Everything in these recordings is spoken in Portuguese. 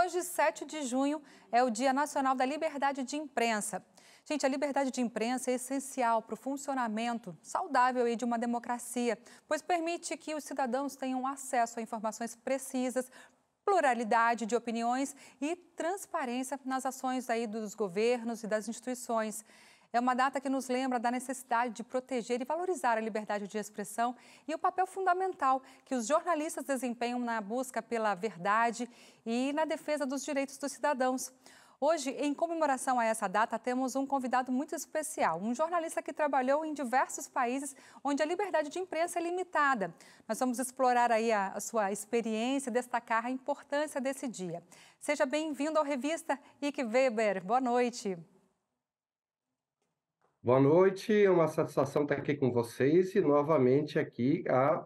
Hoje, 7 de junho, é o Dia Nacional da Liberdade de Imprensa. Gente, a liberdade de imprensa é essencial para o funcionamento saudável de uma democracia, pois permite que os cidadãos tenham acesso a informações precisas, pluralidade de opiniões e transparência nas ações aí dos governos e das instituições. É uma data que nos lembra da necessidade de proteger e valorizar a liberdade de expressão e o papel fundamental que os jornalistas desempenham na busca pela verdade e na defesa dos direitos dos cidadãos. Hoje, em comemoração a essa data, temos um convidado muito especial, um jornalista que trabalhou em diversos países onde a liberdade de imprensa é limitada. Nós vamos explorar aí a, a sua experiência e destacar a importância desse dia. Seja bem-vindo ao Revista Ike Weber. Boa noite. Boa noite, é uma satisfação estar aqui com vocês e novamente aqui a,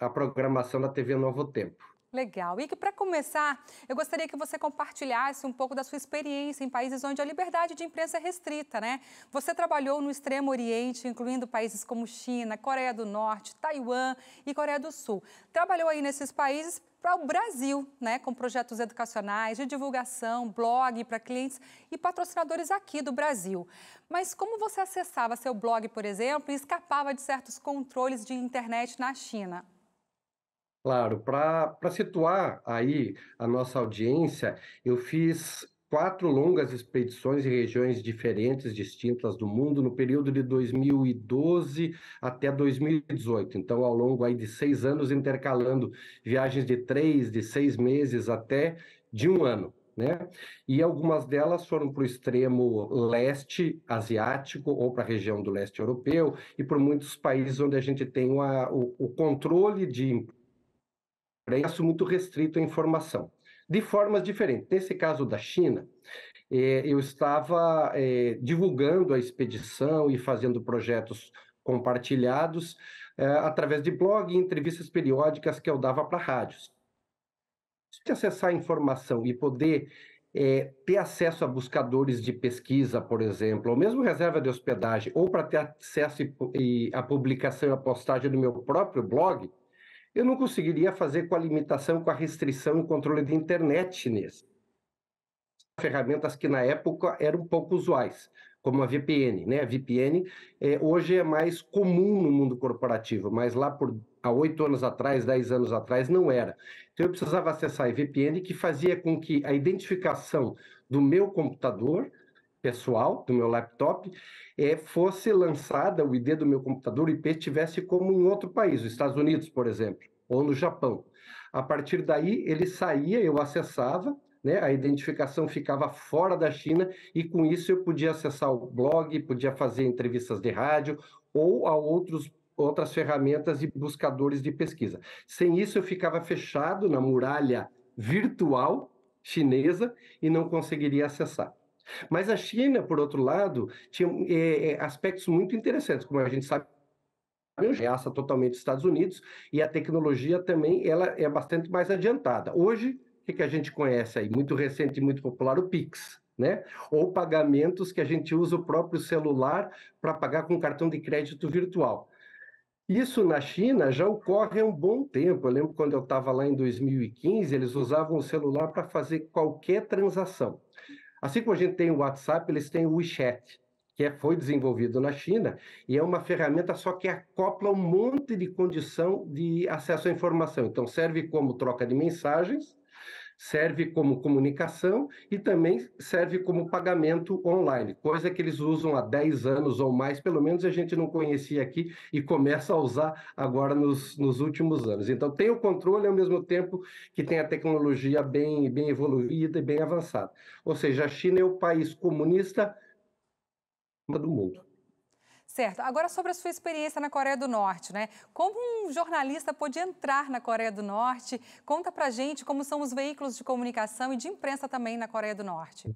a, a programação da TV Novo Tempo. Legal. E que para começar, eu gostaria que você compartilhasse um pouco da sua experiência em países onde a liberdade de imprensa é restrita, né? Você trabalhou no Extremo Oriente, incluindo países como China, Coreia do Norte, Taiwan e Coreia do Sul. Trabalhou aí nesses países para o Brasil, né, com projetos educacionais, de divulgação, blog para clientes e patrocinadores aqui do Brasil. Mas como você acessava seu blog, por exemplo, e escapava de certos controles de internet na China? Claro, para situar aí a nossa audiência, eu fiz quatro longas expedições em regiões diferentes, distintas do mundo, no período de 2012 até 2018. Então, ao longo aí de seis anos, intercalando viagens de três, de seis meses até de um ano. Né? E algumas delas foram para o extremo leste asiático ou para a região do leste europeu e por muitos países onde a gente tem uma, o, o controle de acesso muito restrito à informação, de formas diferentes. Nesse caso da China, é, eu estava é, divulgando a expedição e fazendo projetos compartilhados é, através de blog e entrevistas periódicas que eu dava para rádios. Se acessar a informação e poder é, ter acesso a buscadores de pesquisa, por exemplo, ou mesmo reserva de hospedagem, ou para ter acesso e, e, a publicação e a postagem do meu próprio blog, eu não conseguiria fazer com a limitação, com a restrição e controle de internet chinês. Ferramentas que na época eram pouco usuais, como a VPN. Né? A VPN é, eh, hoje é mais comum no mundo corporativo, mas lá por há oito anos atrás, dez anos atrás, não era. Então eu precisava acessar a VPN que fazia com que a identificação do meu computador pessoal do meu laptop é, fosse lançada o ID do meu computador IP tivesse como em outro país, os Estados Unidos, por exemplo, ou no Japão. A partir daí ele saía, eu acessava, né, a identificação ficava fora da China e com isso eu podia acessar o blog, podia fazer entrevistas de rádio ou a outros outras ferramentas e buscadores de pesquisa. Sem isso eu ficava fechado na muralha virtual chinesa e não conseguiria acessar. Mas a China, por outro lado, tinha é, é, aspectos muito interessantes, como a gente sabe ameaça totalmente os Estados Unidos e a tecnologia também ela é bastante mais adiantada. Hoje, o que a gente conhece aí? Muito recente e muito popular, o PIX. Né? Ou pagamentos que a gente usa o próprio celular para pagar com cartão de crédito virtual. Isso na China já ocorre há um bom tempo. Eu lembro quando eu estava lá em 2015, eles usavam o celular para fazer qualquer transação. Assim como a gente tem o WhatsApp, eles têm o WeChat, que é, foi desenvolvido na China, e é uma ferramenta só que acopla um monte de condição de acesso à informação. Então, serve como troca de mensagens, serve como comunicação e também serve como pagamento online, coisa que eles usam há 10 anos ou mais, pelo menos a gente não conhecia aqui e começa a usar agora nos, nos últimos anos. Então, tem o controle ao mesmo tempo que tem a tecnologia bem, bem evoluída e bem avançada. Ou seja, a China é o país comunista do mundo. Certo. Agora, sobre a sua experiência na Coreia do Norte, né? Como um jornalista pode entrar na Coreia do Norte? Conta pra gente como são os veículos de comunicação e de imprensa também na Coreia do Norte.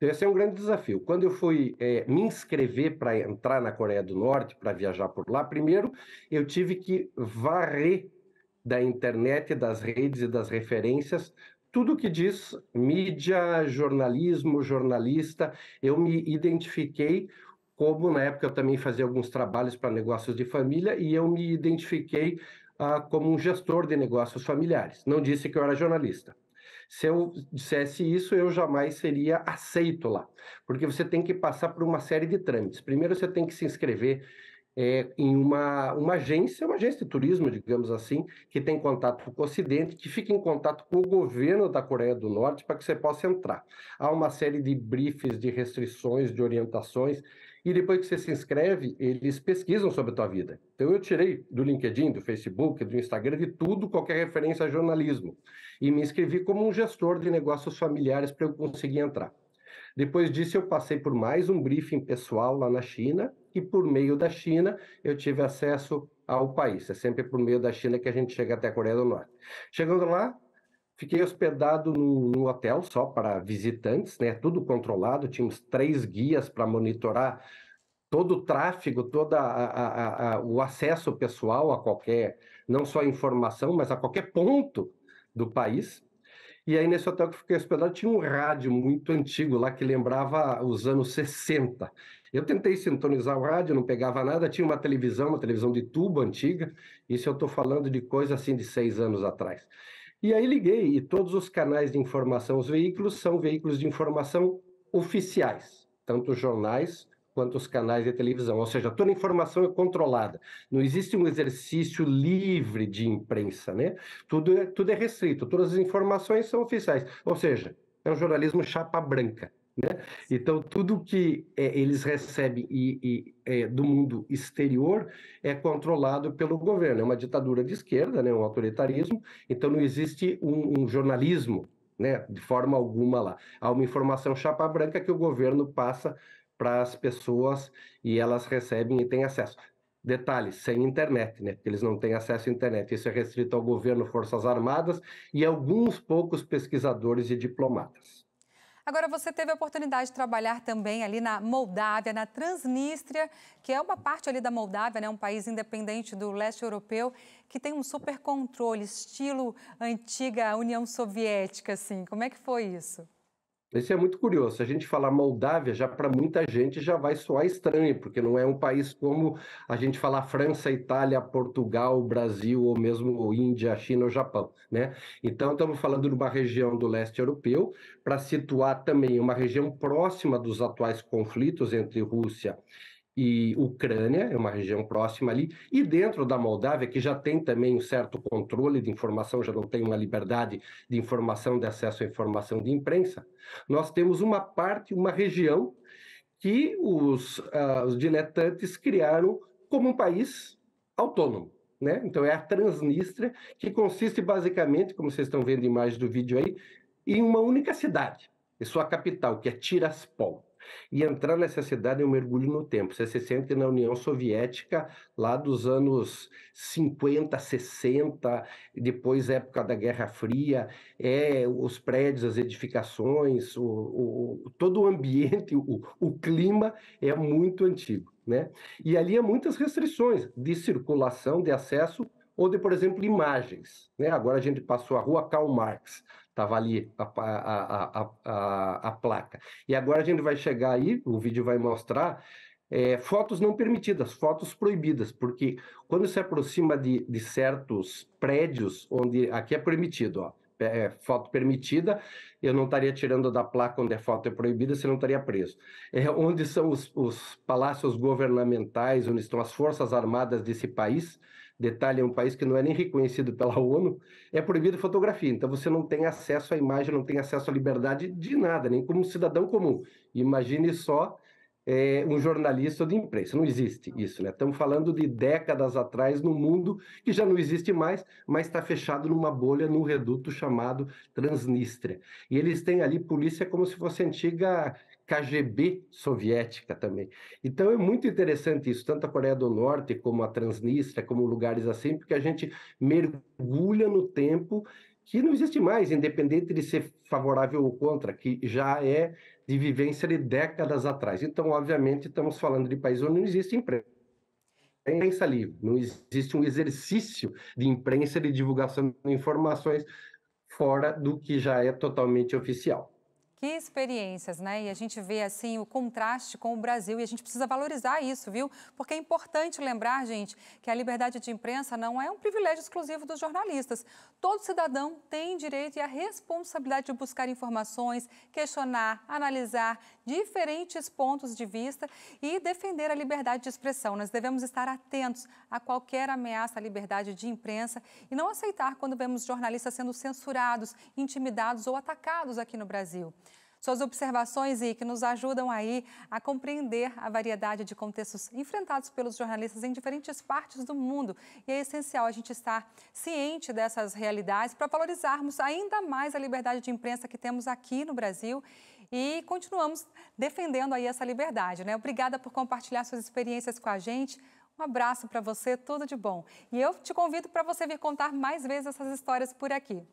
Esse é um grande desafio. Quando eu fui é, me inscrever para entrar na Coreia do Norte, para viajar por lá, primeiro eu tive que varrer da internet, das redes e das referências tudo que diz mídia, jornalismo, jornalista. Eu me identifiquei como na época eu também fazia alguns trabalhos para negócios de família e eu me identifiquei ah, como um gestor de negócios familiares. Não disse que eu era jornalista. Se eu dissesse isso, eu jamais seria aceito lá, porque você tem que passar por uma série de trâmites. Primeiro, você tem que se inscrever é, em uma, uma agência, uma agência de turismo, digamos assim, que tem contato com o Ocidente, que fica em contato com o governo da Coreia do Norte para que você possa entrar. Há uma série de briefs, de restrições, de orientações e depois que você se inscreve, eles pesquisam sobre a tua vida. Então eu tirei do LinkedIn, do Facebook, do Instagram, de tudo, qualquer referência a jornalismo. E me inscrevi como um gestor de negócios familiares para eu conseguir entrar. Depois disso, eu passei por mais um briefing pessoal lá na China, e por meio da China eu tive acesso ao país. É sempre por meio da China que a gente chega até a Coreia do Norte. Chegando lá, Fiquei hospedado no, no, hotel só para visitantes, né? Tudo controlado. Tínhamos três guias para monitorar todo o tráfego, todo a, a, a, o acesso pessoal a qualquer, não só informação, mas a qualquer ponto do país. E aí, nesse hotel que fiquei hospedado, tinha um rádio muito antigo lá que lembrava os anos 60. Eu tentei sintonizar o rádio, não pegava nada. Tinha uma televisão, uma televisão de tubo antiga. Isso eu estou falando de coisa assim de seis anos atrás. E aí liguei, e todos os canais de informação, os veículos, são veículos de informação oficiais, tanto os jornais quanto os canais de televisão. Ou seja, toda a informação é controlada. Não existe um exercício livre de imprensa, né? Tudo é, tudo é restrito, todas as informações são oficiais. Ou seja, é um jornalismo chapa branca. Né? Então, tudo que é, eles recebem e, e, é, do mundo exterior é controlado pelo governo. É uma ditadura de esquerda, né? um autoritarismo, então não existe um, um jornalismo né? de forma alguma lá. Há uma informação chapa branca que o governo passa para as pessoas e elas recebem e têm acesso. Detalhe, sem internet, né? Porque eles não têm acesso à internet. Isso é restrito ao governo, Forças Armadas e alguns poucos pesquisadores e diplomatas. Agora, você teve a oportunidade de trabalhar também ali na Moldávia, na Transnistria, que é uma parte ali da Moldávia, né? um país independente do leste europeu, que tem um super controle, estilo antiga União Soviética, assim. Como é que foi isso? Isso é muito curioso. Se a gente falar Moldávia, já para muita gente já vai soar estranho, porque não é um país como a gente falar França, Itália, Portugal, Brasil, ou mesmo Índia, China ou Japão. Né? Então, estamos falando de uma região do leste europeu, para situar também uma região próxima dos atuais conflitos entre Rússia e Ucrânia, é uma região próxima ali, e dentro da Moldávia, que já tem também um certo controle de informação, já não tem uma liberdade de informação, de acesso à informação de imprensa, nós temos uma parte, uma região que os, uh, os diletantes criaram como um país autônomo. Né? Então, é a Transnistria, que consiste basicamente, como vocês estão vendo imagem do vídeo aí, em uma única cidade, e sua capital, que é Tiraspol e entrar nessa cidade é um mergulho no tempo. Você se sente na União Soviética lá dos anos 50, 60, depois época da Guerra Fria, é os prédios, as edificações, o, o todo o ambiente, o, o clima é muito antigo. Né? E ali há muitas restrições de circulação, de acesso, ou de, por exemplo, imagens. Né? Agora a gente passou a rua Karl Marx. Estava ali a, a, a, a, a placa. E agora a gente vai chegar aí, o vídeo vai mostrar é, fotos não permitidas, fotos proibidas, porque quando se aproxima de, de certos prédios, onde aqui é permitido, ó, é, é, foto permitida, eu não estaria tirando da placa onde a foto é proibida, você não estaria preso. É, onde são os, os palácios governamentais, onde estão as forças armadas desse país, Detalhe, é um país que não é nem reconhecido pela ONU, é proibido fotografia. Então você não tem acesso à imagem, não tem acesso à liberdade de nada, nem como cidadão comum. Imagine só é, um jornalista de imprensa. Não existe isso, né? Estamos falando de décadas atrás no mundo que já não existe mais, mas está fechado numa bolha, num reduto chamado Transnistria. E eles têm ali polícia como se fosse antiga KGB soviética também. Então é muito interessante isso, tanto a Coreia do Norte como a Transnistria, como lugares assim, porque a gente mergulha no tempo que não existe mais, independente de ser favorável ou contra, que já é de vivência de décadas atrás. Então, obviamente, estamos falando de países onde não existe imprensa. Imprensa livre, não existe um exercício de imprensa de divulgação de informações fora do que já é totalmente oficial. Que experiências, né? E a gente vê assim o contraste com o Brasil e a gente precisa valorizar isso, viu? Porque é importante lembrar, gente, que a liberdade de imprensa não é um privilégio exclusivo dos jornalistas. Todo cidadão tem direito e a responsabilidade de buscar informações, questionar, analisar, diferentes pontos de vista e defender a liberdade de expressão. Nós devemos estar atentos a qualquer ameaça à liberdade de imprensa e não aceitar quando vemos jornalistas sendo censurados, intimidados ou atacados aqui no Brasil. Suas observações, e que nos ajudam aí a compreender a variedade de contextos enfrentados pelos jornalistas em diferentes partes do mundo. E é essencial a gente estar ciente dessas realidades para valorizarmos ainda mais a liberdade de imprensa que temos aqui no Brasil e continuamos defendendo aí essa liberdade, né? Obrigada por compartilhar suas experiências com a gente. Um abraço para você, tudo de bom. E eu te convido para você vir contar mais vezes essas histórias por aqui.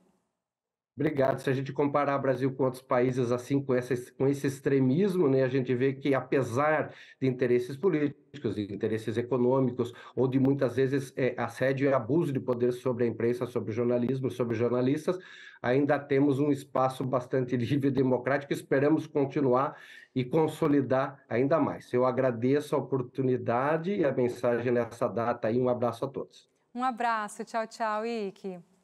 Obrigado. Se a gente comparar o Brasil com outros países assim, com, essa, com esse extremismo, né, a gente vê que, apesar de interesses políticos, de interesses econômicos, ou de muitas vezes é, assédio e abuso de poder sobre a imprensa, sobre o jornalismo, sobre jornalistas, ainda temos um espaço bastante livre e democrático. Esperamos continuar e consolidar ainda mais. Eu agradeço a oportunidade e a mensagem nessa data e um abraço a todos. Um abraço. Tchau, tchau, Ike.